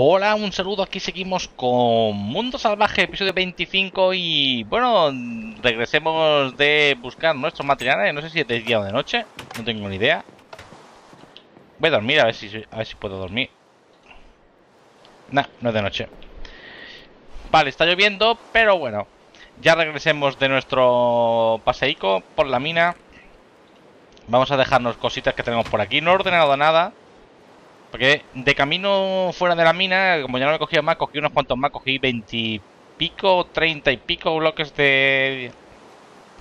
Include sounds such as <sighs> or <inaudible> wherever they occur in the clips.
Hola, un saludo, aquí seguimos con Mundo Salvaje, episodio 25 y bueno, regresemos de buscar nuestros materiales, no sé si es de día o de noche, no tengo ni idea. Voy a dormir, a ver si, a si puedo dormir. Nah, no es de noche. Vale, está lloviendo, pero bueno, ya regresemos de nuestro paseico por la mina. Vamos a dejarnos cositas que tenemos por aquí, no he ordenado nada. Porque de camino fuera de la mina, como ya no me cogía más, cogí unos cuantos más, cogí veintipico, treinta y pico bloques de,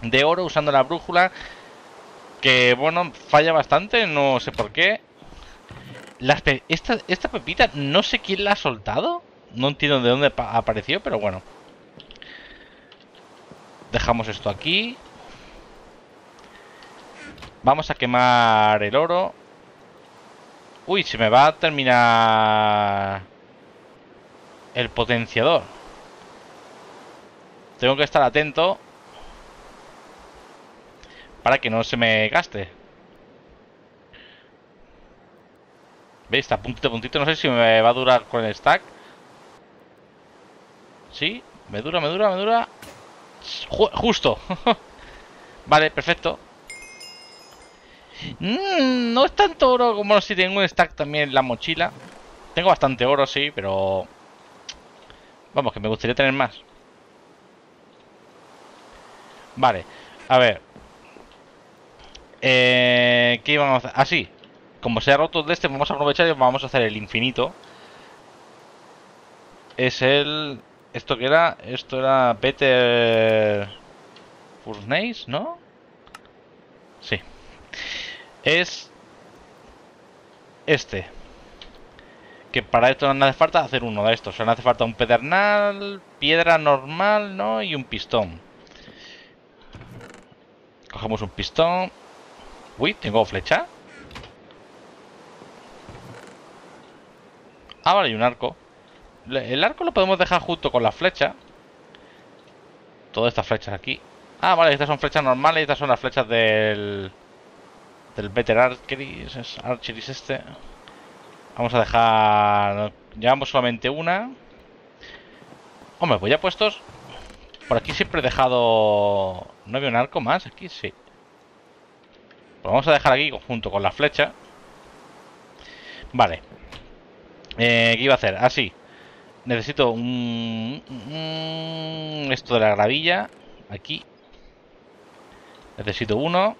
de oro usando la brújula. Que bueno, falla bastante, no sé por qué. esta, esta pepita no sé quién la ha soltado. No entiendo de dónde apareció, pero bueno. Dejamos esto aquí. Vamos a quemar el oro. Uy, se me va a terminar el potenciador. Tengo que estar atento para que no se me gaste. ¿Veis? Está puntito, puntito. No sé si me va a durar con el stack. Sí, me dura, me dura, me dura. justo. <laughs> vale, perfecto. Mm, no es tanto oro como si tengo un stack también en la mochila. Tengo bastante oro, sí, pero... Vamos, que me gustaría tener más. Vale, a ver. Eh, ¿Qué íbamos a hacer? Así. Ah, como se ha roto de este, vamos a aprovechar y vamos a hacer el infinito. Es el... ¿Esto qué era? Esto era Peter... Furnace, ¿no? Sí es este. Que para esto no hace falta hacer uno de estos. O sea, no hace falta un pedernal, piedra normal, ¿no? Y un pistón. Cogemos un pistón. Uy, tengo flecha. Ah, vale, y un arco. El arco lo podemos dejar junto con la flecha. Todas estas flechas aquí. Ah, vale, estas son flechas normales estas son las flechas del del Better Archery, Archery este. Vamos a dejar... Llevamos solamente una. Hombre, pues ya puestos... Por aquí siempre he dejado... ¿No había un arco más? Aquí sí. Pues vamos a dejar aquí junto con la flecha. Vale. Eh, ¿Qué iba a hacer? Así. Ah, Necesito un... Esto de la gravilla. Aquí. Necesito uno.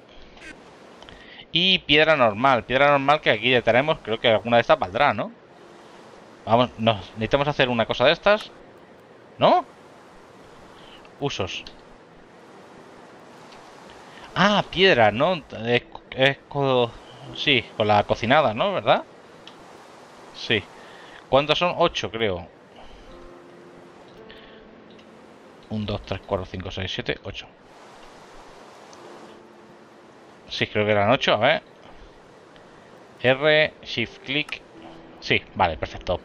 Y piedra normal, piedra normal que aquí ya tenemos, creo que alguna de estas valdrá, ¿no? Vamos, nos necesitamos hacer una cosa de estas. ¿No? Usos. Ah, piedra, ¿no? Es, es sí, con la cocinada, ¿no? ¿Verdad? Sí. ¿Cuántos son? 8, creo. 1, 2, 3, 4, 5, 6, 7, 8. Sí, creo que eran 8, a ver. R, shift click. Sí, vale, perfecto.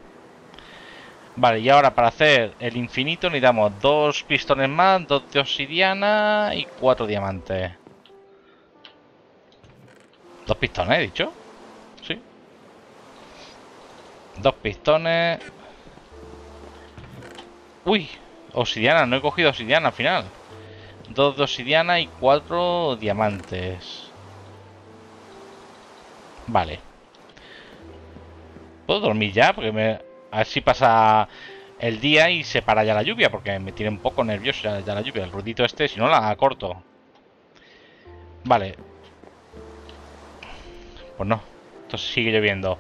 Vale, y ahora para hacer el infinito necesitamos dos pistones más, dos de obsidiana y cuatro diamantes. Dos pistones, he dicho. Sí. Dos pistones. Uy, obsidiana, no he cogido obsidiana al final. Dos de obsidiana y cuatro diamantes. Vale. ¿Puedo dormir ya? Porque me... así pasa el día y se para ya la lluvia, porque me tiene un poco nervioso ya, la lluvia. El ruidito este, si no la corto. Vale. Pues no. Entonces sigue lloviendo.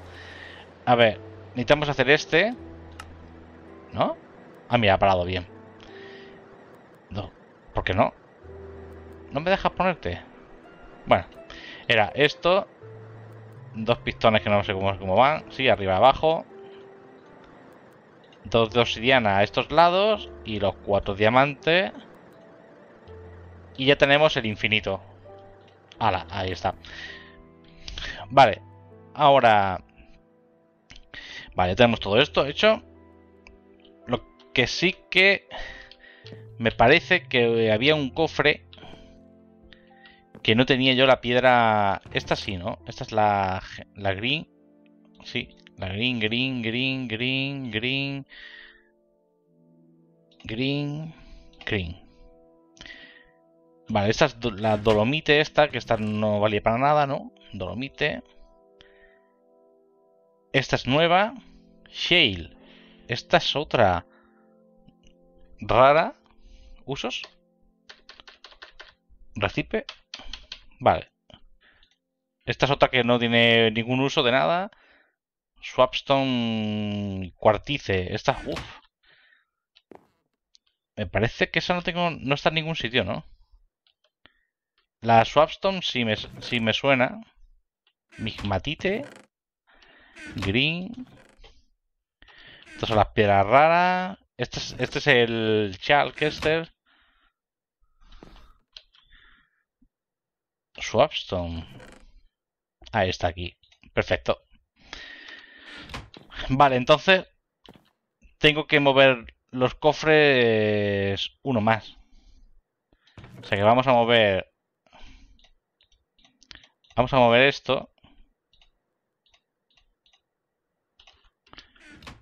A ver, necesitamos hacer este. ¿No? Ah, mira, ha parado bien. No. ¿Por qué no? ¿No me dejas ponerte? Bueno. Era esto Dos pistones que no sé cómo, cómo van. Sí, arriba, abajo. Dos de obsidiana a estos lados. Y los cuatro diamantes. Y ya tenemos el infinito. ¡Hala! ahí está. Vale. Ahora... Vale, ya tenemos todo esto hecho. Lo que sí que... Me parece que había un cofre que no tenía yo la piedra... Esta sí, ¿no? Esta es la, la green. Sí, la green, green, green, green, green. Green, green. Vale, esta es la dolomite esta, que esta no valía para nada, ¿no? Dolomite. Esta es nueva. Shale. Esta es otra rara. Usos. Recipe. Vale. Esta es otra que no tiene ningún uso de nada. Swapstone Cuartice. Esta, uff. Me parece que esa no tengo, no está en ningún sitio, ¿no? La Swapstone sí me, me suena. Migmatite. Green. Estas son las piedras raras. Este es, este es el Chalkester. Swapstone. Ahí está aquí. Perfecto. Vale, entonces tengo que mover los cofres uno más. O sea que vamos a mover... Vamos a mover esto.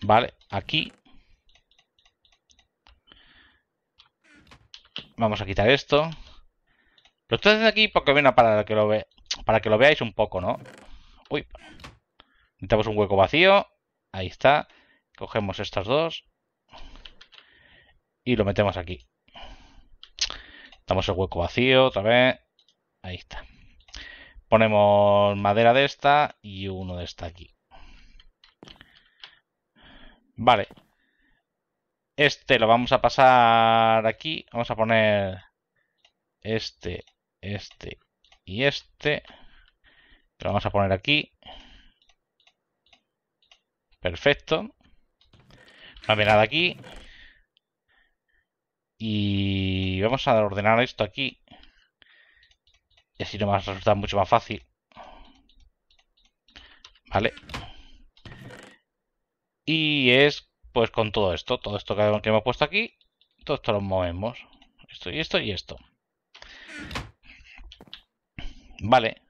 Vale, aquí. Vamos a quitar esto. Lo estoy haciendo aquí porque, viene para que lo para que lo veáis un poco, ¿no? Uy. Necesitamos un hueco vacío. Ahí está. Cogemos estos dos. Y lo metemos aquí. Damos el hueco vacío otra vez. Ahí está. Ponemos madera de esta y uno de esta aquí. Vale. Este lo vamos a pasar aquí. Vamos a poner este este y este. Lo vamos a poner aquí. Perfecto. No hay nada aquí. Y vamos a ordenar esto aquí. Y así nos va a resultar mucho más fácil. Vale. Y es pues con todo esto. Todo esto que hemos puesto aquí. Todo esto lo movemos. Esto y esto y esto. Vale.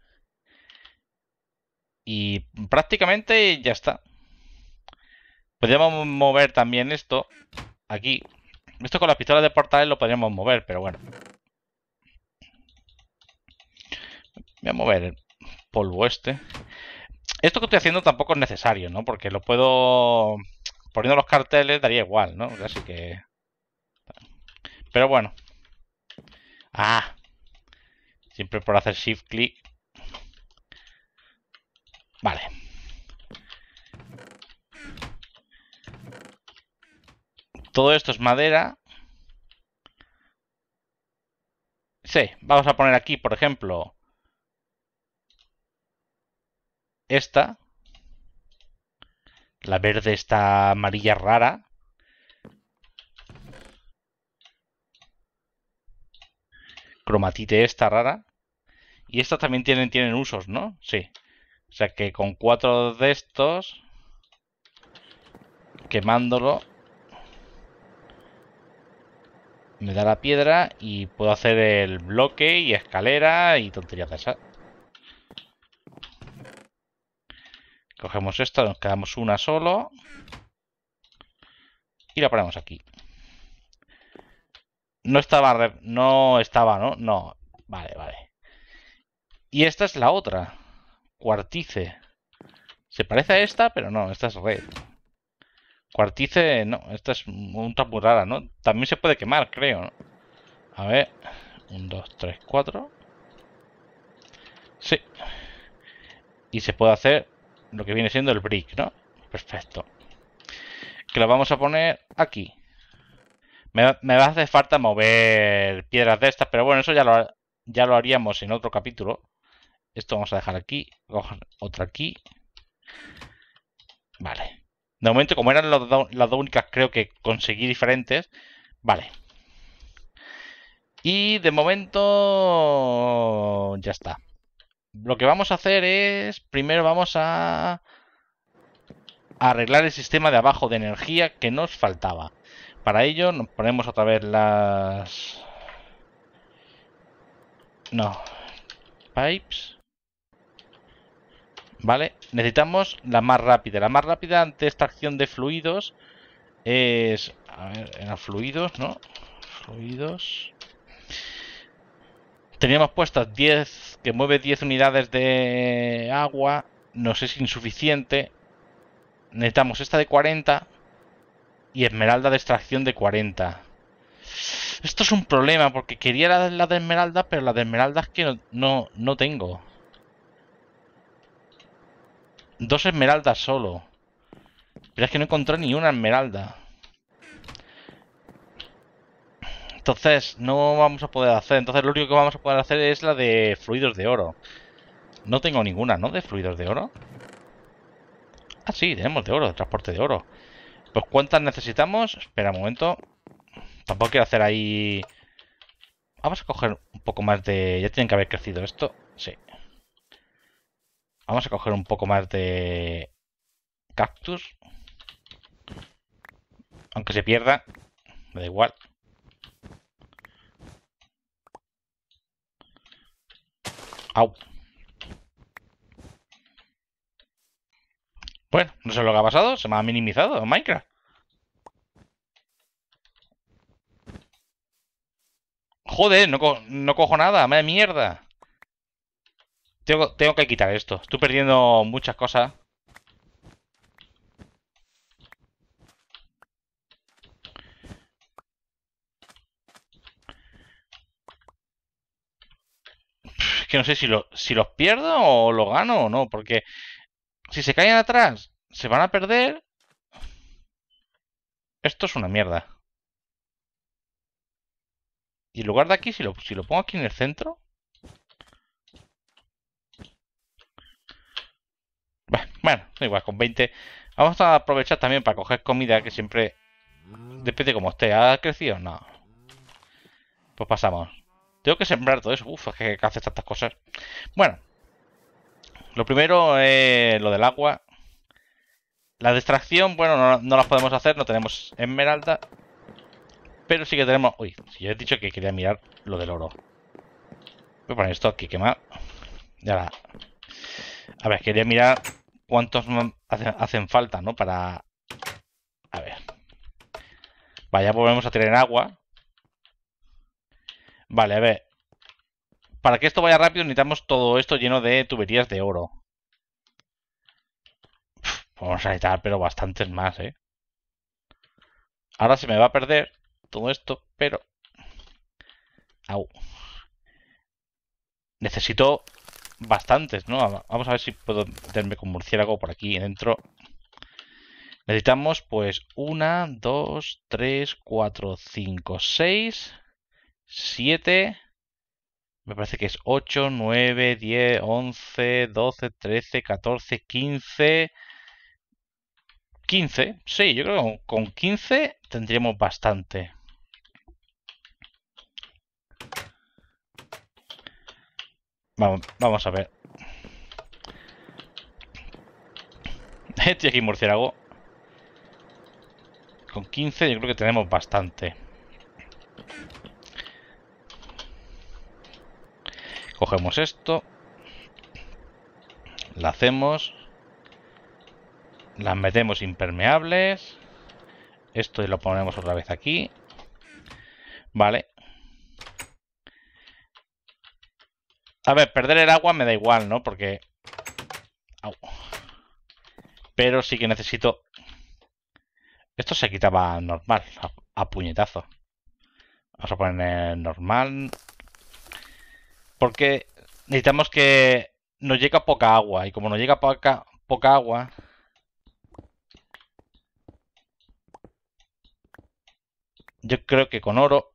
Y prácticamente ya está. Podríamos mover también esto. Aquí. Esto con las pistolas de portales lo podríamos mover, pero bueno. Voy a mover el polvo este. Esto que estoy haciendo tampoco es necesario, ¿no? Porque lo puedo... Poniendo los carteles daría igual, ¿no? Así que... Pero bueno. Ah, Siempre por hacer shift click Vale. Todo esto es madera. Sí, vamos a poner aquí, por ejemplo, esta. La verde está amarilla rara. Cromatite esta rara. Y estos también tienen, usos, ¿no? Sí. O sea que con cuatro de estos, quemándolo, me da la piedra y puedo hacer el bloque y escalera y tonterías de esas. Cogemos esto nos quedamos una solo y la ponemos aquí. No estaba, no estaba, ¿no? No, vale, vale. Y esta es la otra. Cuartice. Se parece a esta, pero no, esta es red. Cuartice, no, esta es un muy rara, ¿no? También se puede quemar, creo, ¿no? A ver, un, dos, tres, cuatro. Sí. Y se puede hacer lo que viene siendo el brick, ¿no? Perfecto. Que lo vamos a poner aquí. Me, me va a hacer falta mover piedras de estas, pero bueno, eso ya lo, ya lo haríamos en otro capítulo. Esto vamos a dejar aquí. Otra aquí. Vale. De momento, como eran las, las dos únicas, creo que conseguí diferentes. Vale. Y de momento... Ya está. Lo que vamos a hacer es... Primero vamos a... Arreglar el sistema de abajo de energía que nos faltaba. Para ello nos ponemos otra vez las... No. Pipes. ¿Vale? Necesitamos la más rápida. La más rápida ante extracción de fluidos es... A ver, eran fluidos, ¿no? Fluidos. Teníamos puestas 10, que mueve 10 unidades de agua. no Nos es insuficiente. Necesitamos esta de 40 y esmeralda de extracción de 40. Esto es un problema porque quería la, de esmeralda, pero la de esmeralda es que no, no tengo. Dos esmeraldas solo. Pero es que no encontré ni una esmeralda. Entonces, no vamos a poder hacer. Entonces, lo único que vamos a poder hacer es la de fluidos de oro. No tengo ninguna, ¿no? De fluidos de oro. Ah, sí, tenemos de oro, de transporte de oro. Pues, ¿cuántas necesitamos? Espera un momento. Tampoco quiero hacer ahí... Vamos a coger un poco más de... Ya tienen que haber crecido esto. Sí. Vamos a coger un poco más de cactus. Aunque se pierda, me da igual. Au. Bueno, no sé lo que ha pasado, se me ha minimizado Minecraft. Joder, no, cojo nada, me mierda. Tengo, que quitar esto. Estoy perdiendo muchas cosas. que no sé si, los pierdo o lo gano o no, porque si se caen atrás, se van a perder. Esto es una mierda. Y en lugar de aquí, si lo pongo aquí en el centro... Bueno, igual, con 20. Vamos a aprovechar también para coger comida que siempre. Depende de cómo esté. ¿Ha crecido? No. Pues pasamos. Tengo que sembrar todo eso. Uf, es que hace tantas cosas. Bueno. Lo primero es lo del agua. La distracción, bueno, no, las podemos hacer. No tenemos esmeralda. Pero sí que tenemos... Uy, si yo he dicho que quería mirar lo del oro. Voy a poner esto aquí, quemar. Ya la... A ver, quería mirar cuántos hacen falta, ¿no? Para... A ver. Vaya, pues volvemos a tener agua. Vale, a ver. Para que esto vaya rápido necesitamos todo esto lleno de tuberías de oro. vamos a necesitar, pero bastantes más, ¿eh? Ahora se me va a perder todo esto, pero... Au. Necesito bastantes, ¿no? Vamos a ver si puedo meterme con murciélago por aquí dentro. Necesitamos pues 1, 2, 3, 4, 5, 6, 7, me parece que es 8, 9, 10, 11, 12, 13, 14, 15, 15. Sí, yo creo que con 15 tendríamos bastante. Vamos, a ver. <laughs> Este aquí murciélago. Con 15 yo creo que tenemos bastante. Cogemos esto. La hacemos. Las metemos impermeables. Esto lo ponemos otra vez aquí. Vale. A ver, perder el agua me da igual, ¿no? Porque... Pero sí que necesito... Esto se quitaba normal, a, puñetazo. Vamos a poner normal. Porque necesitamos que nos llega poca agua. Y como nos llega poca, poca agua... Yo creo que con oro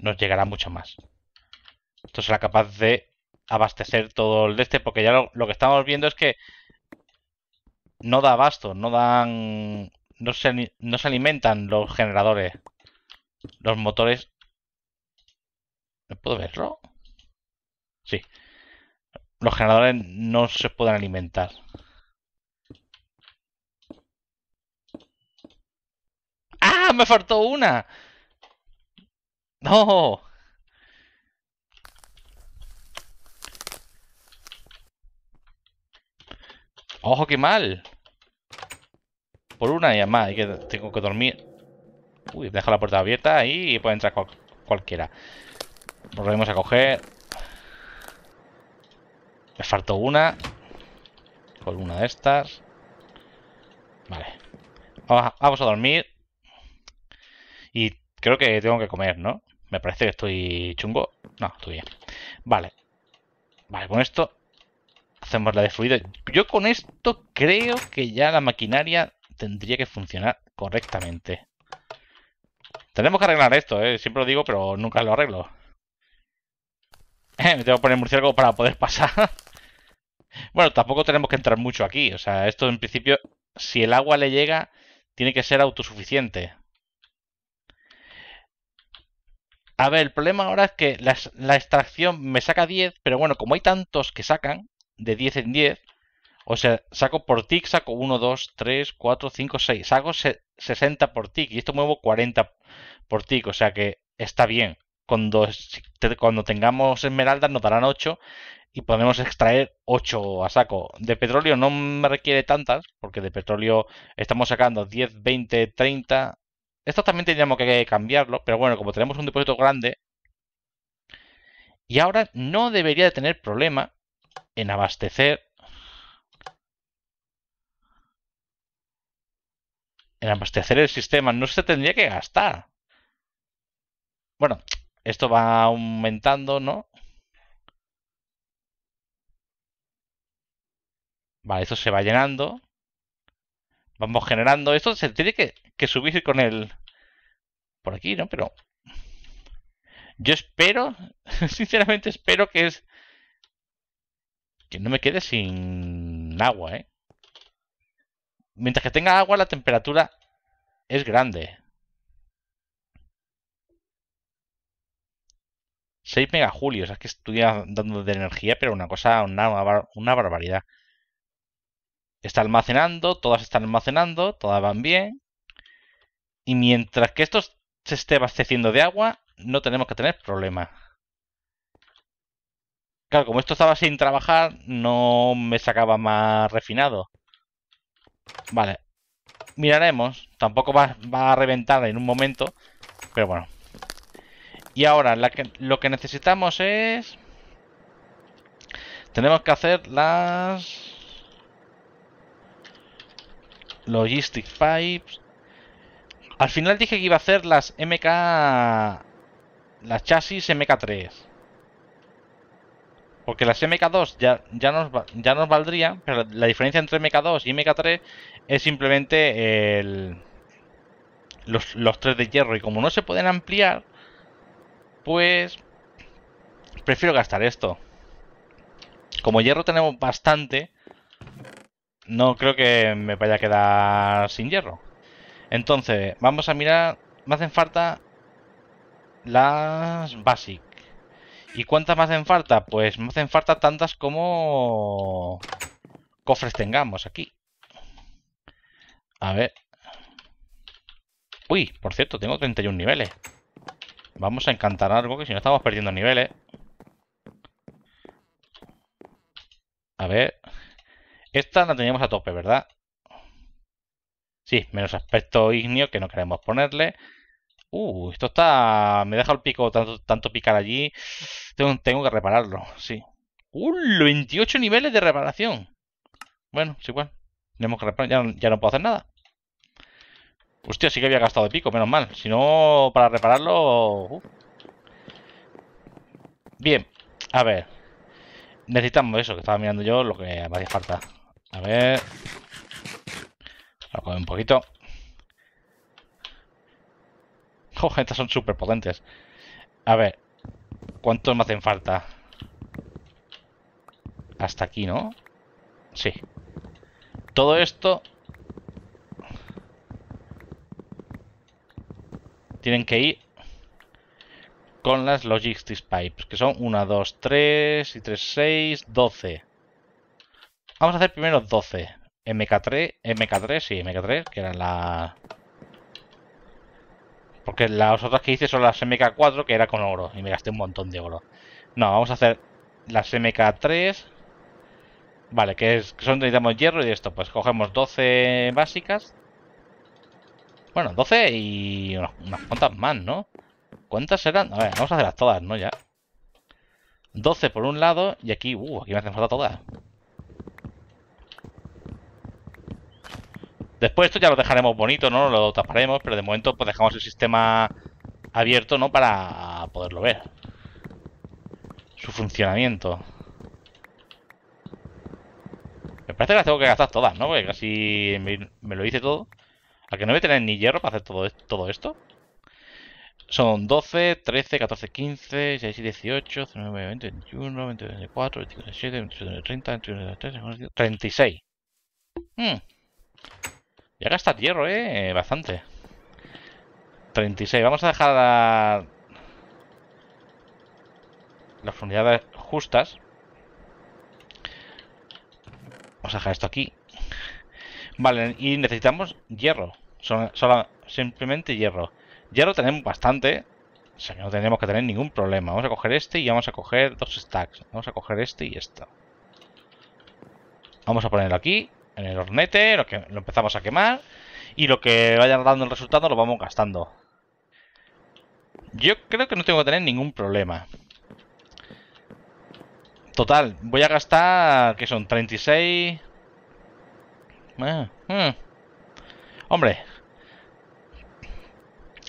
nos llegará mucho más será capaz de abastecer todo el de este, porque ya lo, que estamos viendo es que no da abasto, no dan, no se, se alimentan los generadores, los motores. ¿Me puedo verlo? Sí. Los generadores no se pueden alimentar. ¡Ah! ¡Me faltó una! ¡No! ¡Ojo, qué mal! Por una y además que, tengo que dormir. Uy, deja la puerta abierta y puede entrar cualquiera. Volvemos a coger. Me faltó una. Con una de estas. Vale. vamos a dormir. Y creo que tengo que comer, ¿no? Me parece que estoy chungo. No, estoy bien. Vale. Vale, con esto hacemos la de fluido. Yo con esto creo que ya la maquinaria tendría que funcionar correctamente. Tenemos que arreglar esto, ¿eh? siempre lo digo, pero nunca lo arreglo. <laughs> Me tengo que poner murciélago para poder pasar. <laughs> bueno, tampoco tenemos que entrar mucho aquí. O sea, esto en principio, si el agua le llega, tiene que ser autosuficiente. A ver, el problema ahora es que la, extracción me saca 10, pero bueno, como hay tantos que sacan, de 10 en 10, o sea, saco por tick, saco 1, 2, 3, 4, 5, 6. Saco 60 por tick y esto muevo 40 por tick. O sea que está bien. Cuando, cuando tengamos esmeraldas nos darán 8 y podemos extraer 8 a saco. De petróleo no me requiere tantas, porque de petróleo estamos sacando 10, 20, 30. Esto también tendríamos que cambiarlo, pero bueno, como tenemos un depósito grande. Y ahora no debería de tener problema en abastecer en abastecer el sistema no se tendría que gastar. Bueno, esto va aumentando, ¿no? Vale, esto se va llenando. Vamos generando. Esto se tiene que, que subir con el... Por aquí, ¿no? Pero... Yo espero, <laughs> sinceramente espero que es no me quede sin agua, ¿eh? Mientras que tenga agua, la temperatura es grande. 6 megajulios, es que estoy dando de energía, pero una cosa, una, una barbaridad. Está almacenando, todas están almacenando, todas van bien. Y mientras que esto se esté abasteciendo de agua, no tenemos que tener problema. Claro, como esto estaba sin trabajar, no me sacaba más refinado. Vale. Miraremos. Tampoco va, a reventar en un momento. Pero bueno. Y ahora, lo que necesitamos es... Tenemos que hacer las... Logistic Pipes. Al final dije que iba a hacer las MK... Las chasis MK3. Porque las MK2 ya, ya, nos, ya nos valdría, pero la diferencia entre MK2 y MK3 es simplemente los, los tres de hierro. Y como no se pueden ampliar, pues prefiero gastar esto. Como hierro tenemos bastante, no creo que me vaya a quedar sin hierro. Entonces, vamos a mirar, me hacen falta las basic. ¿Y cuántas más hacen falta? Pues me hacen falta tantas como cofres tengamos aquí. A ver. Uy, por cierto, tengo 31 niveles. Vamos a encantar algo que si no estamos perdiendo niveles. A ver. Esta la teníamos a tope, ¿verdad? Sí, menos aspecto ignio que no queremos ponerle. Uh, esto está... Me deja el pico tanto, tanto picar allí. Tengo, que repararlo, sí. Uh, 28 niveles de reparación. Bueno, es igual. Tenemos que reparar. Ya, no puedo hacer nada. Hostia, sí que había gastado de pico, menos mal. Si no, para repararlo... Uh. Bien, a ver. Necesitamos eso que estaba mirando yo, lo que me hacía falta. A ver. Lo un poquito. <laughs> estas son súper potentes. A ver, ¿cuántos me hacen falta? Hasta aquí, ¿no? Sí. Todo esto... Tienen que ir con las logistics pipes, que son 1, 2, 3 y 3, 6, 12. Vamos a hacer primero 12. MK3, MK3, sí, MK3, que era la... Porque las otras que hice son las MK4, que era con oro, y me gasté un montón de oro. No, vamos a hacer las MK3. Vale, que, es, son necesitamos hierro y esto. Pues cogemos 12 básicas. Bueno, 12 y unas, cuantas más, ¿no? ¿Cuántas serán A ver, vamos a hacerlas todas, ¿no? Ya. 12 por un lado y aquí, uh, aquí me hacen falta todas. Después esto ya lo dejaremos bonito, ¿no? Lo taparemos, pero de momento pues dejamos el sistema abierto, ¿no? Para poderlo ver. Su funcionamiento. Me parece que las tengo que gastar todas, ¿no? Porque casi me, lo hice todo. ¿A que no voy a tener ni hierro para hacer todo, e-, esto? Son 12, 13, 14, 15, 16, 18, 19, 20, 21, 22, 24, 25, 27, 28, 30, 31, 32, 36. Hmm. Ya gasta hierro, eh. Bastante. 36. Vamos a dejar las unidades justas. Vamos a dejar esto aquí. Vale, y necesitamos hierro. Son simplemente hierro. Hierro tenemos bastante. O sea no tenemos que tener ningún problema. Vamos a coger este y vamos a coger dos stacks. Vamos a coger este y esto. Vamos a ponerlo aquí en el hornete, lo, que, lo empezamos a quemar y lo que vaya dando el resultado lo vamos gastando. Yo creo que no tengo que tener ningún problema. Total, voy a gastar, que son 36... Eh, hmm. Hombre.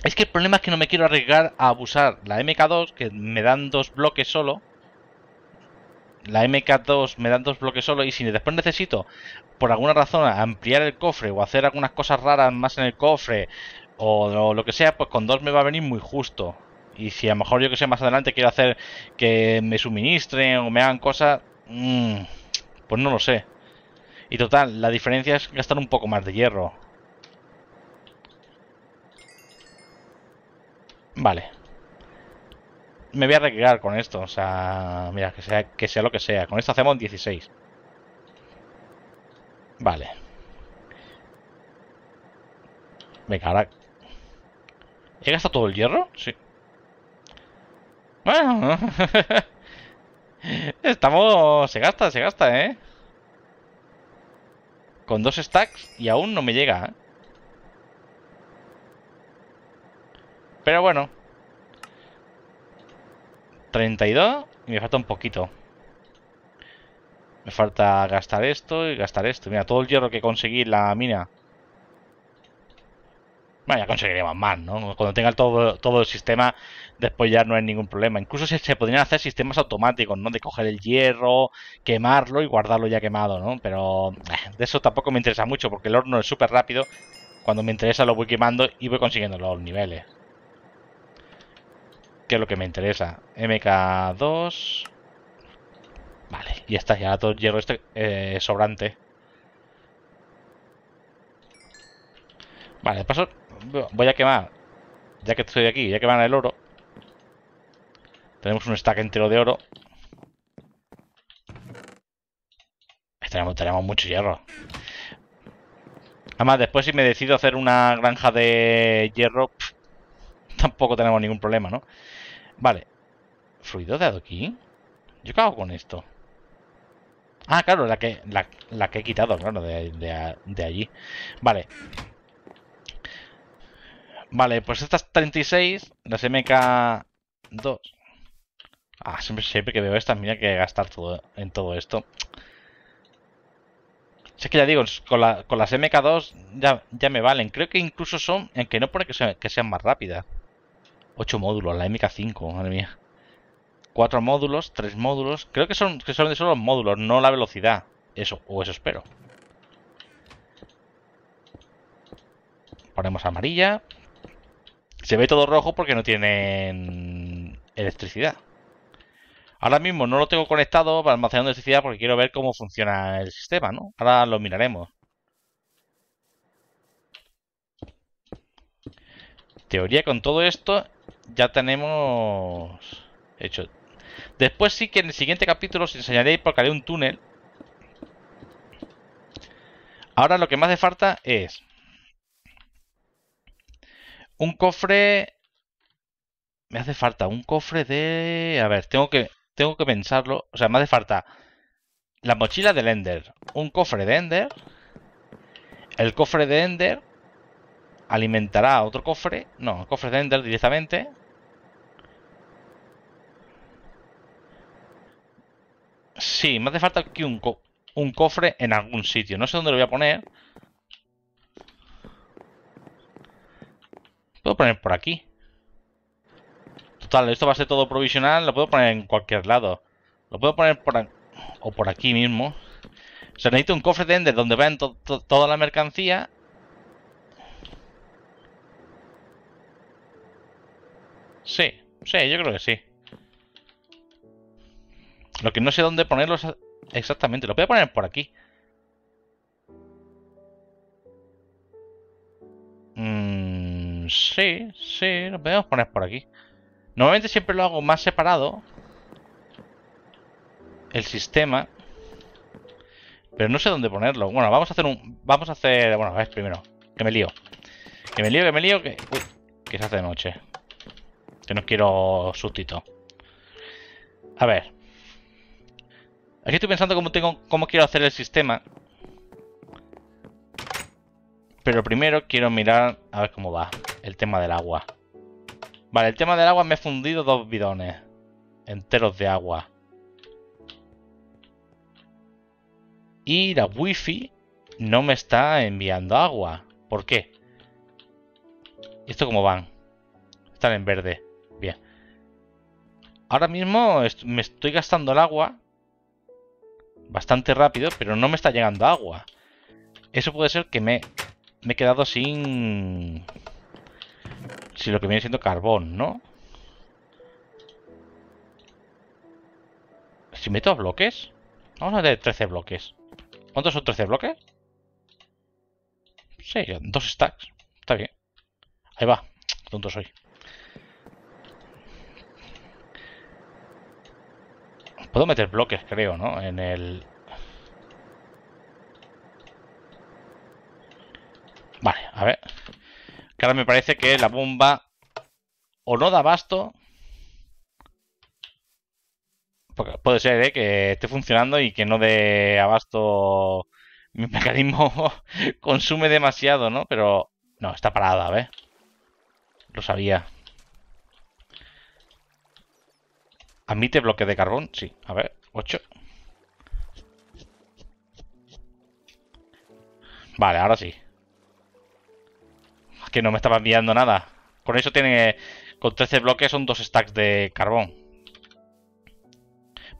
Es que el problema es que no me quiero arriesgar a abusar la MK2, que me dan dos bloques solo la MK2 me dan dos bloques solo y si después necesito por alguna razón ampliar el cofre o hacer algunas cosas raras más en el cofre o, lo que sea, pues con dos me va a venir muy justo. Y si a lo mejor yo que sé más adelante quiero hacer que me suministren o me hagan cosas, mm, pues no lo sé. Y total, la diferencia es gastar un poco más de hierro. Vale me voy a arreglar con esto. O sea, mira, que sea, que sea lo que sea. Con esto hacemos 16. Vale. Venga, ahora... ¿He gastado todo el hierro? Sí. Bueno. <laughs> Estamos... Se gasta, se gasta, ¿eh? Con dos stacks y aún no me llega, ¿eh? Pero bueno, 32 y me falta un poquito. Me falta gastar esto y gastar esto. Mira, todo el hierro que conseguí en la mina. Bueno, ya conseguiremos más, ¿no? Cuando tenga todo, todo el sistema, después ya no hay ningún problema. Incluso se, se, podrían hacer sistemas automáticos, ¿no? De coger el hierro, quemarlo y guardarlo ya quemado, ¿no? Pero eh, de eso tampoco me interesa mucho porque el horno es súper rápido. Cuando me interesa lo voy quemando y voy consiguiendo los niveles que es lo que me interesa. MK2. Vale, y está, ya todo el hierro este eh, sobrante. Vale, paso voy a quemar, ya que estoy aquí, ya que van el oro. Tenemos un stack entero de oro. Este, tenemos, tenemos mucho hierro. Además, después si me decido hacer una granja de hierro, tampoco tenemos ningún problema, ¿no? Vale. ¿Fluido de aquí. ¿Yo qué hago con esto? Ah, claro, la que, la, que he quitado, claro, de, allí. Vale. Vale, pues estas 36, las MK2. Ah, siempre, siempre que veo estas, mira que gastar todo en todo esto. Si es que ya digo, con, con las MK2 ya, ya, me valen. Creo que incluso son, en que no pone que que sean más rápidas. 8 módulos, la MK5, madre mía. 4 módulos, 3 módulos. Creo que son son de solo los módulos, no la velocidad. Eso, o eso espero. Ponemos amarilla. Se ve todo rojo porque no tienen electricidad. Ahora mismo no lo tengo conectado para almacenar electricidad porque quiero ver cómo funciona el sistema, ¿no? Ahora lo miraremos. teoría con todo esto ya tenemos hecho. Después sí que en el siguiente capítulo os enseñaré porque haré un túnel. Ahora lo que más hace falta es un cofre. Me hace falta un cofre de. A ver, tengo que tengo que pensarlo. O sea, me hace falta la mochila del Ender, un cofre de Ender, el cofre de Ender alimentará otro cofre. No, el cofre de Ender directamente. Sí, me hace falta aquí un, cofre en algún sitio. No sé dónde lo voy a poner. Puedo poner por aquí. Total, esto va a ser todo provisional. Lo puedo poner en cualquier lado. Lo puedo poner por o por aquí mismo. Se necesita un cofre de Ender donde vayan toda la mercancía Sí, sí, yo creo que sí. Lo que no sé dónde ponerlos exactamente. Lo voy a poner por aquí. Mm, sí, sí, lo podemos poner por aquí. Normalmente siempre lo hago más separado. El sistema. Pero no sé dónde ponerlo. Bueno, vamos a hacer un... Vamos a hacer... Bueno, a ver, primero. Que me lío. Que me lío, que me lío, que... Uy, que se hace de noche. Que no quiero sustito. A ver. Aquí estoy pensando cómo, quiero hacer el sistema. Pero primero quiero mirar a ver cómo va el tema del agua. Vale, el tema del agua me he fundido dos bidones enteros de agua. Y la wifi no me está enviando agua. ¿Por qué? ¿Esto cómo van? Están en verde. Ahora mismo me estoy gastando el agua bastante rápido, pero no me está llegando agua. Eso puede ser que me, he quedado sin... Si lo que viene siendo carbón, ¿no? Si meto bloques... Vamos a de 13 bloques. ¿Cuántos son 13 bloques? Sí, dos stacks. Está bien. Ahí va. Tonto soy. Puedo meter bloques, creo, ¿no? En el... Vale, a ver. ahora me parece que la bomba o no da abasto. Porque puede ser ¿eh? que esté funcionando y que no dé abasto. Mi mecanismo <laughs> consume demasiado, ¿no? Pero no, está parada, a ver. Lo sabía. ¿Admite bloque de carbón? Sí. A ver, 8. Vale, ahora sí. Es que no me estaba enviando nada. Con eso tiene... Con 13 bloques son dos stacks de carbón.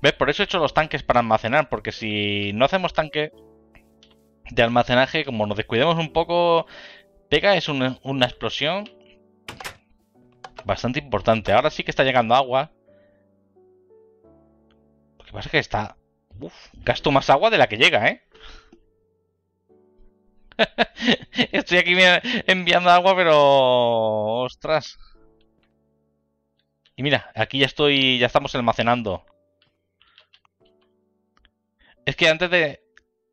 ¿Ves? Por eso he hecho los tanques para almacenar. Porque si no hacemos tanque de almacenaje, como nos descuidemos un poco... Pega es una, una explosión bastante importante. Ahora sí que está llegando agua que pasa es que está... Uf, gasto más agua de la que llega, ¿eh? <laughs> Estoy aquí enviando agua, pero... Ostras. Y mira, aquí ya estoy... Ya estamos almacenando. Es que antes de...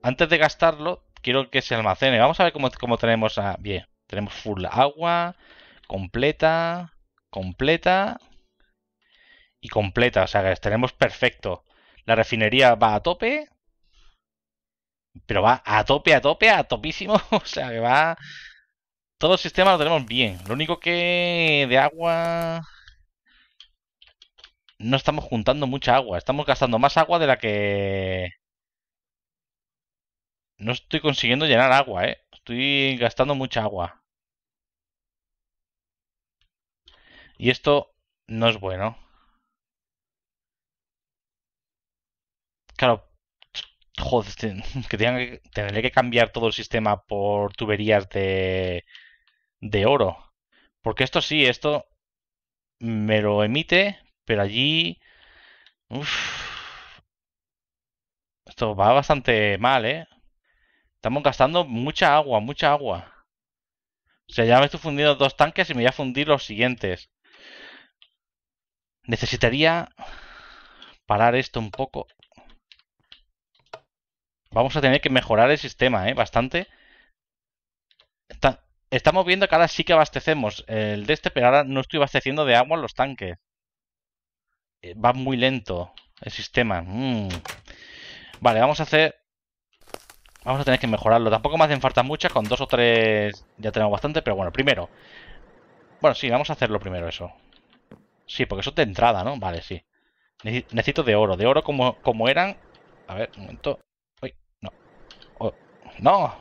Antes de gastarlo, quiero que se almacene. Vamos a ver cómo, cómo tenemos... A... Bien, tenemos full agua. Completa. Completa. Y completa. O sea, tenemos perfecto. La refinería va a tope, pero va a tope, a tope, a topísimo. <laughs> O sea, que va... Todo el sistema lo tenemos bien. Lo único que de agua... No estamos juntando mucha agua. Estamos gastando más agua de la que... No estoy consiguiendo llenar agua, ¿eh? Estoy gastando mucha agua. Y esto no es bueno. Claro, joder, este, <laughs> que, tengan que que cambiar todo el sistema por tuberías de, de oro. Porque esto sí, esto me lo emite, pero allí... esto va bastante mal, ¿eh? Estamos gastando mucha agua, mucha agua. O sea, ya me estoy fundiendo dos tanques y me voy a fundir los siguientes. Necesitaría parar esto un poco. Vamos a tener que mejorar el sistema, ¿eh? Bastante. estamos viendo que ahora sí que abastecemos el de este, pero ahora no estoy abasteciendo de agua los tanques. Eh, va muy lento el sistema. Mm. Vale, vamos a hacer... Vamos a tener que mejorarlo. Tampoco me hacen falta muchas, con dos o tres ya tenemos bastante, pero bueno, primero. Bueno, sí, vamos a hacerlo primero eso. Sí, porque eso es de entrada, ¿no? Vale, sí. Necesito de oro. De oro como, como eran... A ver, un momento. No.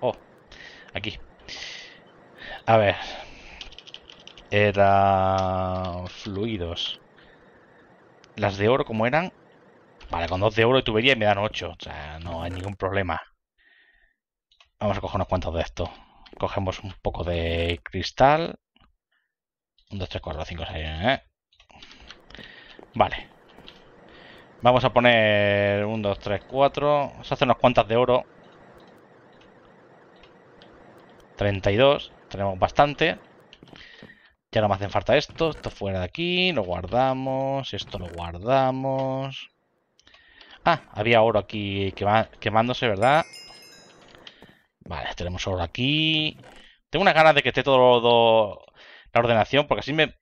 Oh, aquí. A ver. Era... Fluidos. Las de oro, como eran? Vale, con dos de oro y tubería y me dan ocho O sea, no hay ningún problema. Vamos a coger unos cuantos de esto Cogemos un poco de cristal. un dos tres cuatro 5, seis eh. Vale. Vamos a poner un 2, 3, 4. Vamos a hacer unas cuantas de oro. 32, tenemos bastante. Ya no me hacen falta esto, esto fuera de aquí, lo guardamos, esto lo guardamos. Ah, había oro aquí quemándose, ¿verdad? Vale, tenemos oro aquí. Tengo una ganas de que esté todo la ordenación, porque así me...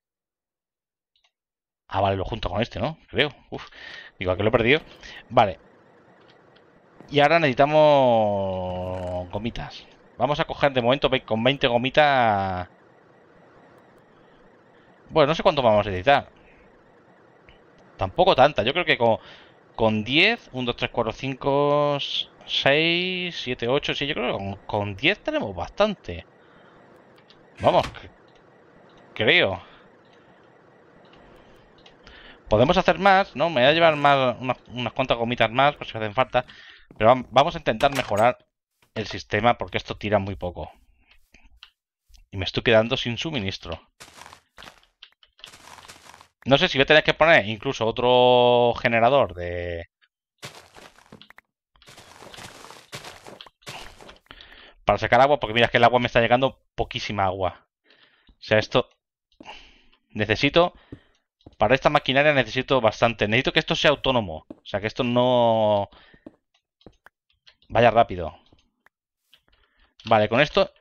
Ah, vale, lo junto con este, ¿no? Creo. Uf. Digo, aquí lo he perdido. Vale. Y ahora necesitamos gomitas. Vamos a coger de momento con 20 gomitas... Bueno, no sé cuánto vamos a necesitar. Tampoco tanta. Yo creo que con, 10, 1, 2, 3, 4, 5, 6, 7, 8, sí, yo creo que con, 10 tenemos bastante. Vamos, creo. Podemos hacer más, ¿no? Me voy a llevar más, unas, unas cuantas gomitas más, por si hacen falta. Pero vamos a intentar mejorar el sistema porque esto tira muy poco. Y me estoy quedando sin suministro. No sé si voy a tener que poner incluso otro generador de... Para sacar agua, porque mira que el agua me está llegando poquísima agua. O sea, esto... Necesito... Para esta maquinaria necesito bastante. Necesito que esto sea autónomo. O sea, que esto no... Vaya rápido. Vale, con esto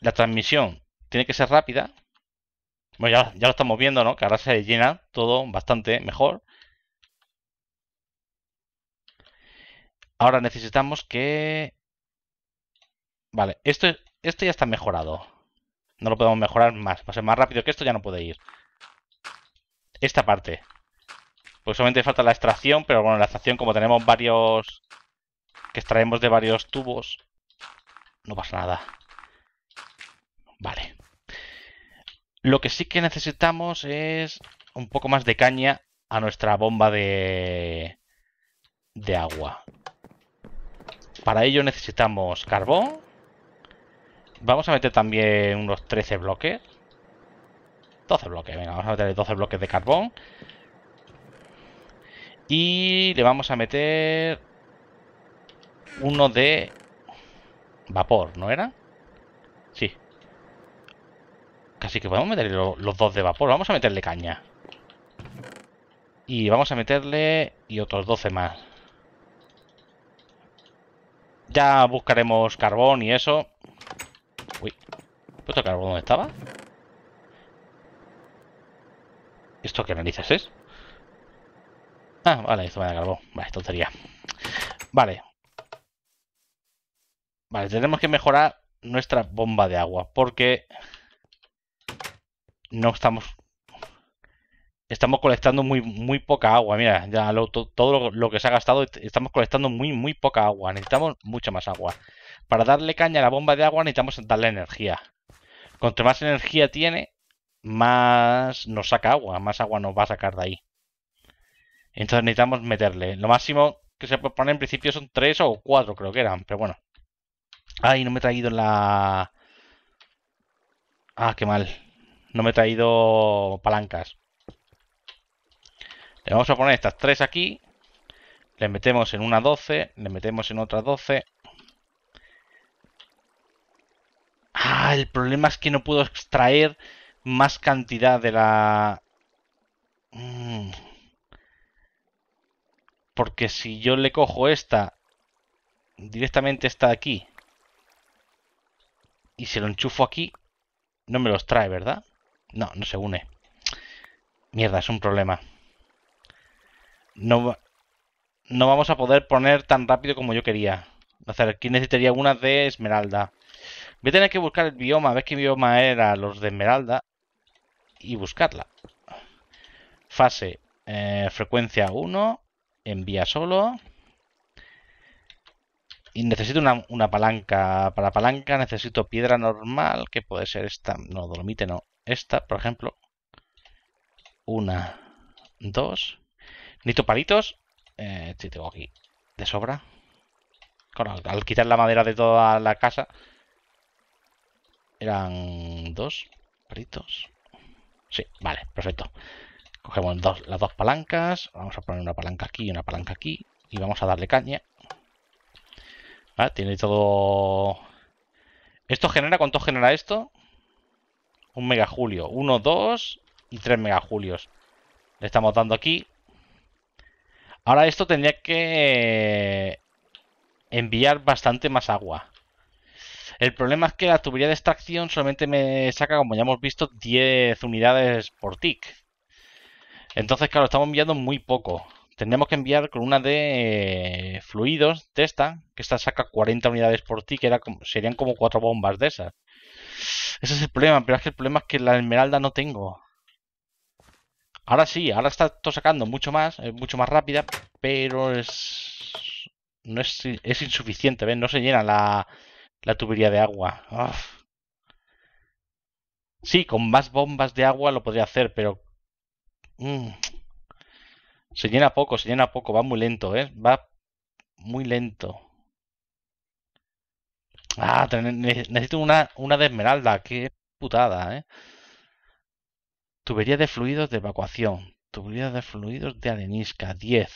la transmisión tiene que ser rápida. Bueno, ya, lo estamos viendo, ¿no? Que ahora se llena todo bastante mejor. Ahora necesitamos que... Vale, esto, esto ya está mejorado. No lo podemos mejorar más. Va a ser más rápido que esto, ya no puede ir. Esta parte. Pues solamente falta la extracción, pero bueno, la extracción como tenemos varios... Que extraemos de varios tubos no pasa nada. Vale. Lo que sí que necesitamos es un poco más de caña a nuestra bomba de, de agua. Para ello necesitamos carbón. Vamos a meter también unos 13 bloques. 12 bloques, venga, vamos a meter 12 bloques de carbón. Y le vamos a meter uno de Vapor, ¿no era? Sí. Casi que podemos meterle los dos de vapor. Vamos a meterle caña. Y vamos a meterle... Y otros 12 más. Ya buscaremos carbón y eso. Uy. puesto carbón donde estaba? ¿Esto qué narices es? Ah, vale, esto me da carbón. Vale, tontería. Vale, Vale, tenemos que mejorar nuestra bomba de agua porque no estamos estamos colectando muy muy poca agua. Mira, ya todo lo, que se ha gastado estamos colectando muy muy poca agua. Necesitamos mucha más agua. Para darle caña a la bomba de agua necesitamos darle energía. Cuanto más energía tiene, más nos saca agua, más agua nos va a sacar de ahí. Entonces necesitamos meterle. Lo máximo que se puede poner en principio son tres o cuatro, creo que eran, pero bueno. Ay, no me he traído la... Ah, qué mal. No me he traído palancas. Le vamos a poner estas tres aquí. Le metemos en una 12. Le metemos en otra 12. Ah, el problema es que no puedo extraer más cantidad de la... Mm. Porque si yo le cojo esta... Directamente está aquí y se lo enchufo aquí, no me los trae, ¿verdad? No, no se une. Mierda, es un problema. No, vamos a poder poner tan rápido como yo quería. O sea, aquí necesitaría una de esmeralda. Voy a tener que buscar el bioma, a ver qué bioma era los de esmeralda. Y buscarla. Fase, eh, frecuencia 1, envía solo. Y necesito una, palanca. Para palanca necesito piedra normal, que puede ser esta. No, dolomite no. Esta, por ejemplo. Una, dos. Necesito palitos. Eh, tengo aquí de sobra. al, quitar la madera de toda la casa. Eran dos palitos. Sí, vale, perfecto. Cogemos dos, las dos palancas. Vamos a poner una palanca aquí y una palanca aquí. Y vamos a darle caña. Ah, tiene todo... ¿Esto genera? ¿Cuánto genera esto? Un megajulio. Uno, dos y tres megajulios. Le estamos dando aquí. Ahora esto tendría que enviar bastante más agua. El problema es que la tubería de extracción solamente me saca, como ya hemos visto, 10 unidades por tick. Entonces, claro, estamos enviando muy poco tendremos que enviar con una de eh, fluidos de esta, que esta saca 40 unidades por ti, que era serían como cuatro bombas de esas. Ese es el problema, pero es que el problema es que la esmeralda no tengo. Ahora sí, ahora está todo sacando mucho más, es eh, mucho más rápida, pero es no es, es insuficiente, ¿ves? No se llena la, la tubería de agua. Sí, con más bombas de agua lo podría hacer, pero... Mm, se llena poco, se llena poco, va muy lento, ¿eh? Va muy lento. Ah, necesito una, una de esmeralda, qué putada, ¿eh? Tubería de fluidos de evacuación. Tubería de fluidos de arenisca, 10.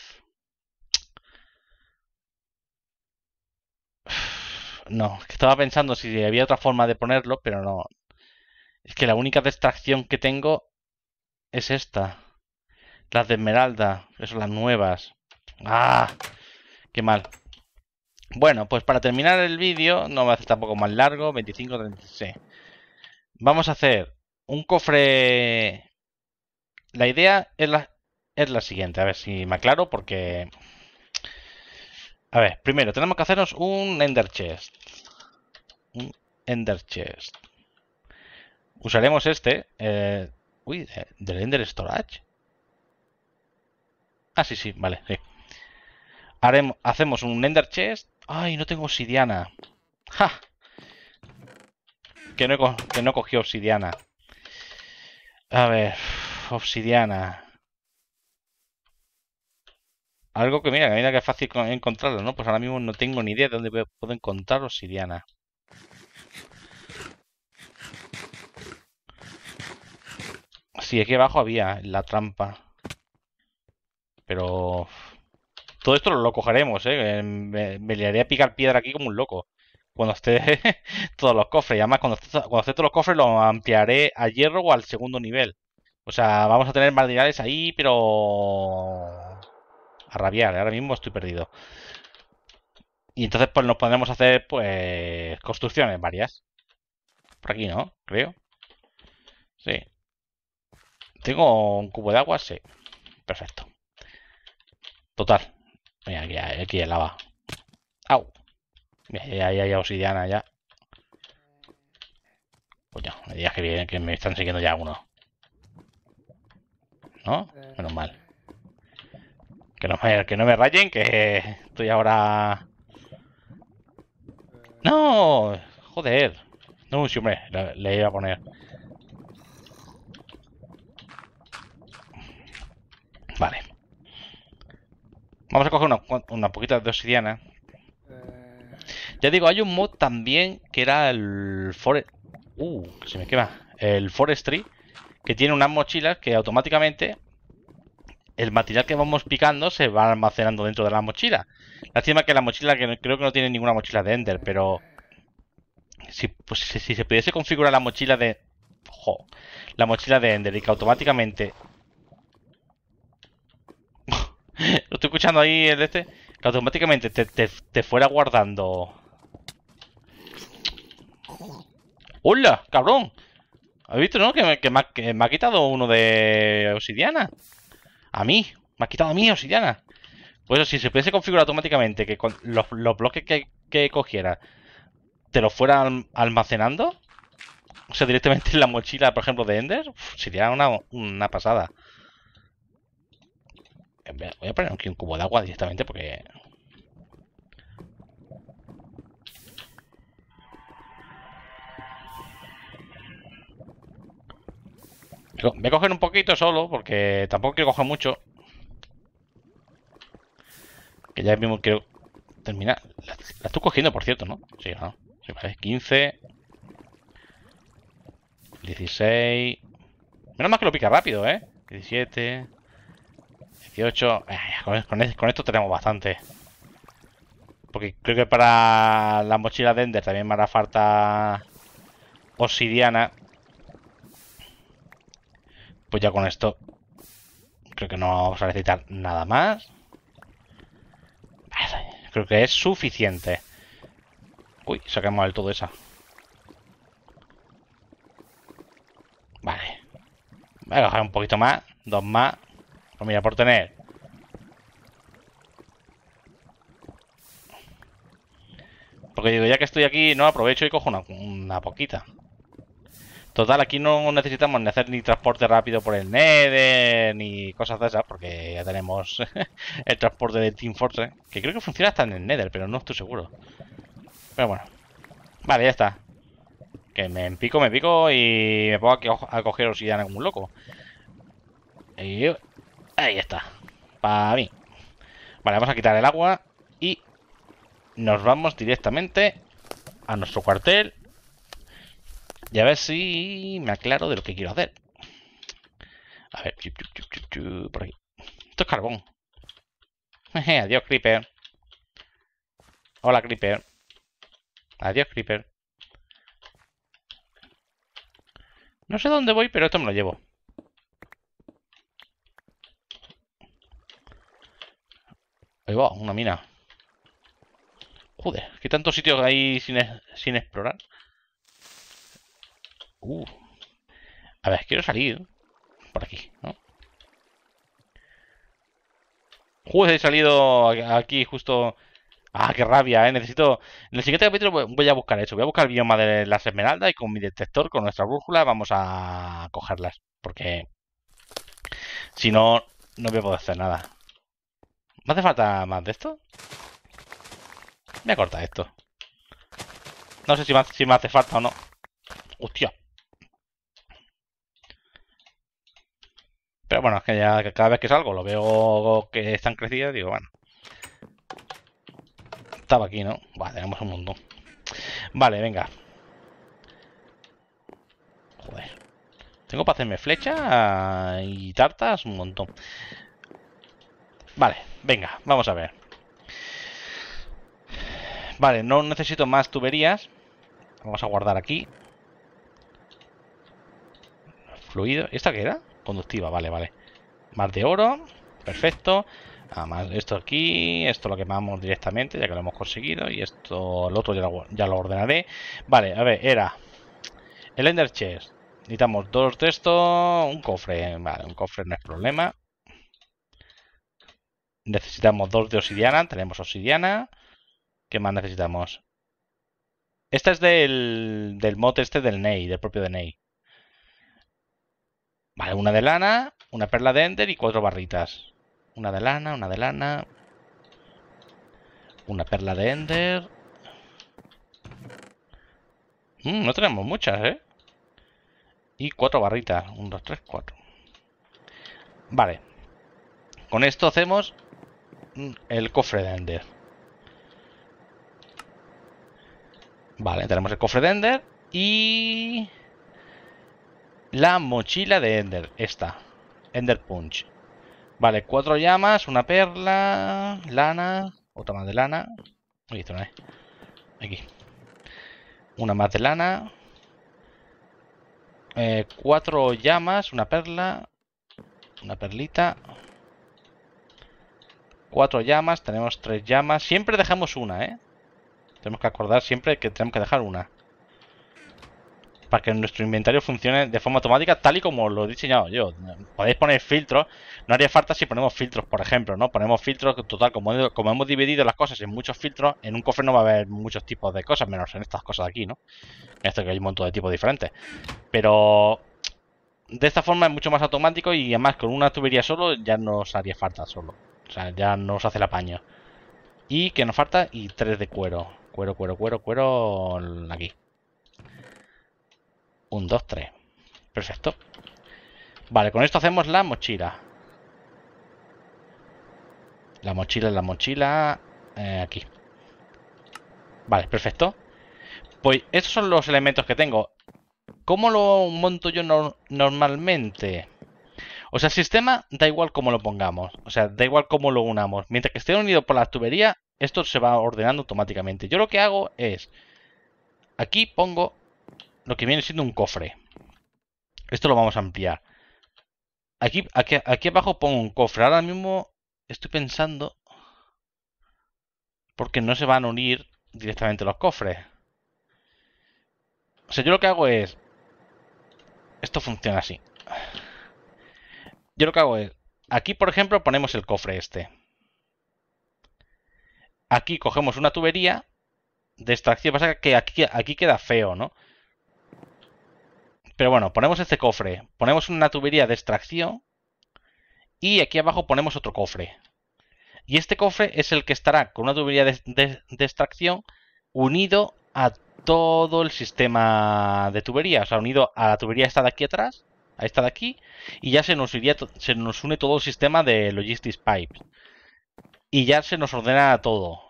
<sighs> No, estaba pensando si había otra forma de ponerlo, pero no. Es que la única distracción que tengo es esta. Las de esmeralda, esas son las nuevas. ¡Ah! ¡Qué mal! Bueno, pues para terminar el vídeo, no va a tampoco más largo, 25, 36. Vamos a hacer un cofre... La idea es la, es la siguiente, a ver si me aclaro porque... A ver, primero tenemos que hacernos un Ender Chest. Un Ender Chest. Usaremos este. Eh, uy, eh, del Ender Storage. Ah, sí, sí, vale, Haremos, hacemos un Ender Chest. Ay, no tengo obsidiana. ¡Ja! Que no, que no cogí obsidiana. A ver, obsidiana. Algo que mira, que mira que es fácil encontrarlo, ¿no? Pues ahora mismo no tengo ni idea de dónde puedo encontrar obsidiana. Sí, aquí abajo había la trampa. Pero... Todo esto lo, lo cogeremos, ¿eh? Em, me, le haría picar piedra aquí como un loco. Cuando esté <laughs> todos los cofres. Y además, cuando esté, cuando todos los cofres, lo ampliaré a hierro o al segundo nivel. O sea, vamos a tener materiales ahí, pero... A rabiar. ¿eh? Ahora mismo estoy perdido. Y entonces pues nos podremos hacer pues construcciones varias. Por aquí, ¿no? Creo. Sí. ¿Tengo un cubo de agua? Sí. Perfecto. Total. Mira, aquí, aquí lava. Au. Mira, ya, ya, ya, obsidiana, ya. me digas que, que me están siguiendo ya uno. ¿No? Menos mal. Que no, me, que no me rayen, que estoy ahora... ¡No! Joder. No, si hombre, le iba a poner. Vale. Vamos a coger una, poquita de obsidiana. Eh. Ya digo, hay un mod también que era el Forest... Uh, se me quema. El Forestry, que tiene unas mochilas que automáticamente el material que vamos picando se va almacenando dentro de la mochila. Lástima que la mochila, que creo que no tiene ninguna mochila de Ender, pero... Pues, si, se pudiese configurar la mochila de... Jo, la mochila de Ender y que automáticamente estoy escuchando ahí el de este, que automáticamente te, fuera guardando. ¡Hola, cabrón! ¿Has visto, no? Que me, ha, quitado uno de obsidiana. A mí. Me ha quitado a mí obsidiana. Pues si se pudiese configurar automáticamente que los, bloques que, cogiera te los fuera almacenando, o sea, directamente en la mochila, por ejemplo, de Ender, sería una pasada. Voy a poner aquí un cubo de agua directamente porque... Voy a coger un poquito solo porque tampoco quiero coger mucho. Que ya mismo quiero terminar. La, estoy cogiendo, por cierto, ¿no? Sí, ¿no? 15. 16. Menos mal que lo pica rápido, ¿eh? 17. Eh, con, esto tenemos bastante. Porque creo que para la mochila de Ender también me hará falta obsidiana. Pues ya con esto creo que no vamos a necesitar nada más. Creo que es suficiente. Uy, saquemos del todo esa. Vale. Voy a coger un poquito más. Dos más. Pues mira, por tener... Porque digo, ya que estoy aquí, no aprovecho y cojo una, poquita. Total, aquí no necesitamos ni hacer ni transporte rápido por el Nether, ni cosas de esas, porque ya tenemos <laughs> el transporte de Team Fortress, que creo que funciona hasta en el Nether, pero no estoy seguro. Pero bueno. Vale, ya está. Que me pico, me pico y me pongo a coger ya como algún loco. Y Ahí está. Para mí. Vale, vamos a quitar el agua y nos vamos directamente a nuestro cuartel. Y a ver si me aclaro de lo que quiero hacer. A ver, por aquí. Esto es carbón. adiós, Creeper. Hola, Creeper. Adiós, Creeper. No sé dónde voy, pero esto me lo llevo. Ahí va, una mina. Joder, que tantos sitios hay sin, explorar. Uh. A ver, quiero salir por aquí, ¿no? Joder, he salido aquí justo... Ah, qué rabia, ¿eh? Necesito... En el siguiente capítulo voy a buscar eso. Voy a buscar el bioma de las esmeraldas y con mi detector, con nuestra brújula, vamos a cogerlas. Porque... Si no, no voy a poder hacer nada. ¿Me hace falta más de esto? Me a cortar esto. No sé si me, hace, falta o no. Hostia. Pero bueno, es que ya cada vez que salgo lo veo que están crecidas digo, bueno. Estaba aquí, ¿no? Vale, tenemos un montón. Vale, venga. Joder. Tengo para hacerme flecha y tartas un montón. Vale, venga, vamos a ver. Vale, no necesito más tuberías. Vamos a guardar aquí. Fluido. ¿Esta qué era? Conductiva, vale, vale. Más de oro. Perfecto. Ah, más esto aquí, esto lo quemamos directamente, ya que lo hemos conseguido. Y esto, el otro ya lo, ordenaré. Vale, a ver, era el Ender Chest. Necesitamos dos de estos, un cofre. Vale, un cofre no es problema. Necesitamos dos de obsidiana. Tenemos obsidiana. ¿Qué más necesitamos? Esta es del, del mod este del Ney, del propio de Ney. Vale, una de lana, una perla de Ender y cuatro barritas. Una de lana, una de lana. Una perla de Ender. Mm, no tenemos muchas, ¿eh? Y cuatro barritas. Un, dos, tres, cuatro. Vale. Con esto hacemos el cofre de Ender. Vale, tenemos el cofre de Ender y la mochila de Ender, esta, Ender Punch. Vale, cuatro llamas, una perla, lana, otra más de lana. Aquí. Eh. Una más de lana. Eh, cuatro llamas, una perla, una perlita, cuatro llamas, tenemos tres llamas. Siempre dejamos una, ¿eh? Tenemos que acordar siempre que tenemos que dejar una. Para que nuestro inventario funcione de forma automática, tal y como lo he diseñado yo. Podéis poner filtros. No haría falta si ponemos filtros, por ejemplo, ¿no? Ponemos filtros, total, como, hemos dividido las cosas en muchos filtros, en un cofre no va a haber muchos tipos de cosas, menos en estas cosas de aquí, ¿no? esto que hay un montón de tipos diferentes. Pero de esta forma es mucho más automático y además con una tubería solo ya os haría falta solo. O sea, ya nos hace la apaño. Y que nos falta, y tres de cuero. Cuero, cuero, cuero, cuero. Aquí. Un, dos, tres. Perfecto. Vale, con esto hacemos la mochila. La mochila, la mochila. Eh, aquí. Vale, perfecto. Pues estos son los elementos que tengo. ¿Cómo lo monto yo normalmente? O sea, el sistema da igual cómo lo pongamos, o sea, da igual cómo lo unamos. Mientras que esté unido por la tubería, esto se va ordenando automáticamente. Yo lo que hago es, aquí pongo lo que viene siendo un cofre. Esto lo vamos a ampliar. Aquí, aquí, aquí abajo pongo un cofre. Ahora mismo estoy pensando porque no se van a unir directamente los cofres. O sea, yo lo que hago es... Esto funciona así. Yo lo que hago es, aquí por ejemplo ponemos el cofre este. Aquí cogemos una tubería de extracción. Pasa que aquí, queda feo, ¿no? Pero bueno, ponemos este cofre. Ponemos una tubería de extracción. Y aquí abajo ponemos otro cofre. Y este cofre es el que estará con una tubería de, de extracción unido a todo el sistema de tubería. O sea, unido a la tubería esta de aquí atrás a esta de aquí, y ya se nos, se nos une todo el sistema de Logistics Pipes. Y ya se nos ordena todo,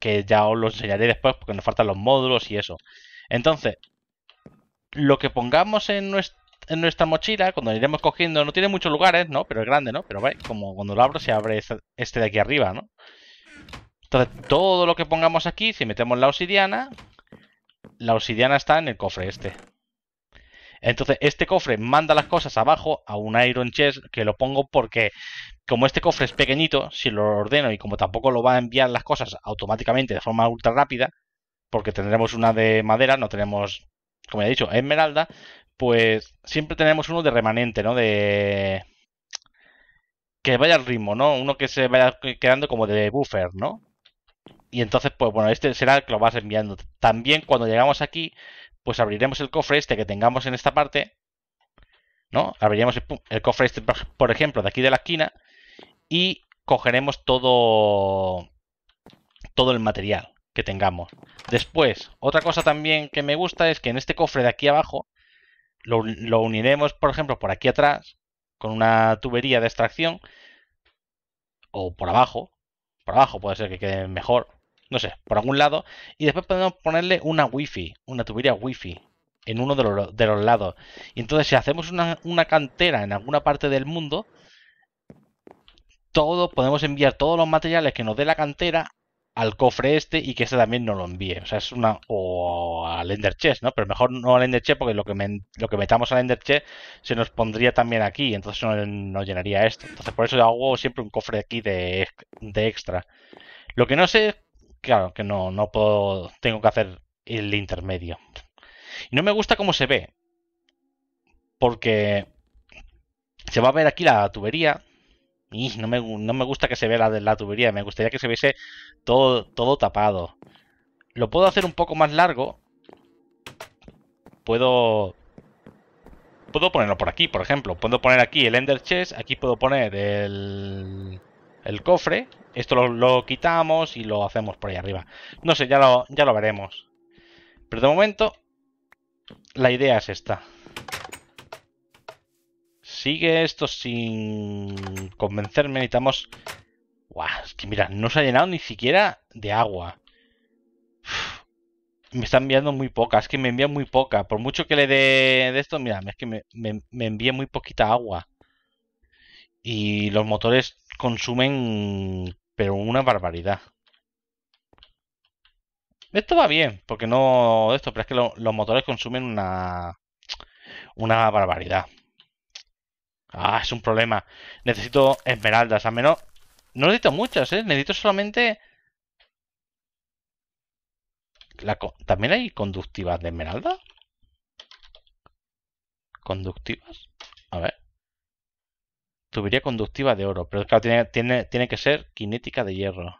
que ya os lo enseñaré después porque nos faltan los módulos y eso. Entonces, lo que pongamos en nuestra, mochila, cuando iremos cogiendo, no tiene muchos lugares, ¿no? Pero es grande, ¿no? Pero como cuando lo abro se abre este, de aquí arriba, ¿no? Entonces, todo lo que pongamos aquí, si metemos la obsidiana, la obsidiana está en el cofre este. Entonces, este cofre manda las cosas abajo a un Iron Chest que lo pongo porque, como este cofre es pequeñito, si lo ordeno y como tampoco lo va a enviar las cosas automáticamente de forma ultra rápida, porque tendremos una de madera, no tenemos, como ya he dicho, esmeralda, pues siempre tenemos uno de remanente, ¿no? De. Que vaya al ritmo, ¿no? Uno que se vaya quedando como de buffer, ¿no? Y entonces, pues bueno, este será el que lo vas enviando. También cuando llegamos aquí, pues abriremos el cofre este que tengamos en esta parte, ¿no? Abriremos el, cofre este, por ejemplo, de aquí de la esquina y cogeremos todo, todo el material que tengamos. Después, otra cosa también que me gusta es que en este cofre de aquí abajo lo uniremos, por ejemplo, por aquí atrás con una tubería de extracción o por abajo, por abajo puede ser que quede mejor no sé, por algún lado, y después podemos ponerle una wifi, una tubería wifi en uno de los, de los lados. Y entonces si hacemos una, cantera en alguna parte del mundo, todo, podemos enviar todos los materiales que nos dé la cantera al cofre este y que ese también nos lo envíe. O sea, es una... o al Ender Chest, ¿no? Pero mejor no al Ender Chest porque lo que, lo que metamos al Ender Chest se nos pondría también aquí, entonces no, llenaría esto. Entonces por eso hago siempre un cofre aquí de, de extra. Lo que no sé claro que no, no puedo, tengo que hacer el intermedio. Y no me gusta cómo se ve, porque se va a ver aquí la tubería. Y no me, gusta que se vea la, la tubería, me gustaría que se viese todo, todo tapado. Lo puedo hacer un poco más largo. Puedo puedo ponerlo por aquí, por ejemplo. Puedo poner aquí el Ender Chest, aquí puedo poner el el cofre. Esto lo, quitamos y lo hacemos por ahí arriba. No sé, ya lo, ya lo veremos. Pero de momento, la idea es esta. Sigue esto sin convencerme. Necesitamos... Buah, es que mira, no se ha llenado ni siquiera de agua. me está enviando muy poca. Es que me envía muy poca. Por mucho que le dé de esto, mira, es que me, me, me envía muy poquita agua. Y los motores consumen, pero una barbaridad. Esto va bien, porque no esto, pero es que los motores consumen una una barbaridad. Ah, es un problema. Necesito esmeraldas, al menos no necesito muchas, ¿eh? Necesito solamente la, también hay conductivas de esmeralda. Conductivas, a ver. Tubería conductiva de oro, pero claro, tiene, tiene, que ser cinética de hierro.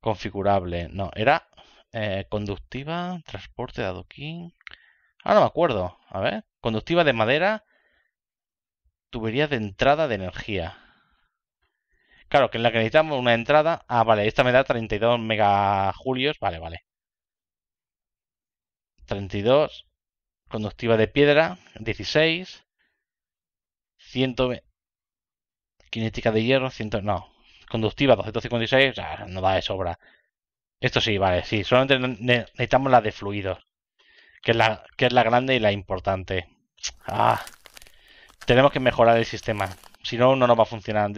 Configurable, no, era eh, conductiva, transporte de adoquín. Ah, no me acuerdo. A ver, conductiva de madera, tubería de entrada de energía. Claro, que en la que necesitamos una entrada. Ah, vale, esta me da 32 megajulios. Vale, vale. 32. Conductiva de piedra, 16 ciento kinética de hierro, 100, no, conductiva 256, sea, no da de sobra. Esto sí, vale, sí, solamente necesitamos la de fluidos, que es la, que es la grande y la importante. Ah, tenemos que mejorar el sistema, si no, no nos va a funcionar.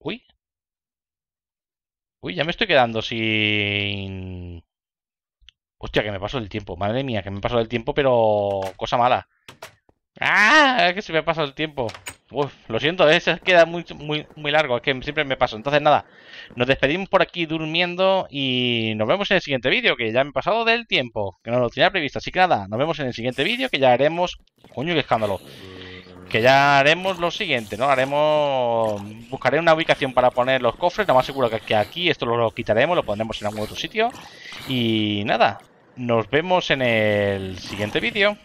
Uy. Uy, ya me estoy quedando sin... Hostia, que me paso el tiempo, madre mía, que me pasó el tiempo, pero cosa mala. ¡Ah! Es que se me ha pasado el tiempo. Uf, lo siento, eh, se queda muy, muy, muy largo. Es que siempre me paso. Entonces, nada, nos despedimos por aquí durmiendo y nos vemos en el siguiente vídeo, que ya me he pasado del tiempo, que no lo tenía previsto. Así que nada, nos vemos en el siguiente vídeo, que ya haremos... Coño, qué escándalo. Que ya haremos lo siguiente, ¿no? Haremos... Buscaré una ubicación para poner los cofres. Nada más seguro que aquí esto lo quitaremos, lo pondremos en algún otro sitio. Y nada, nos vemos en el siguiente vídeo.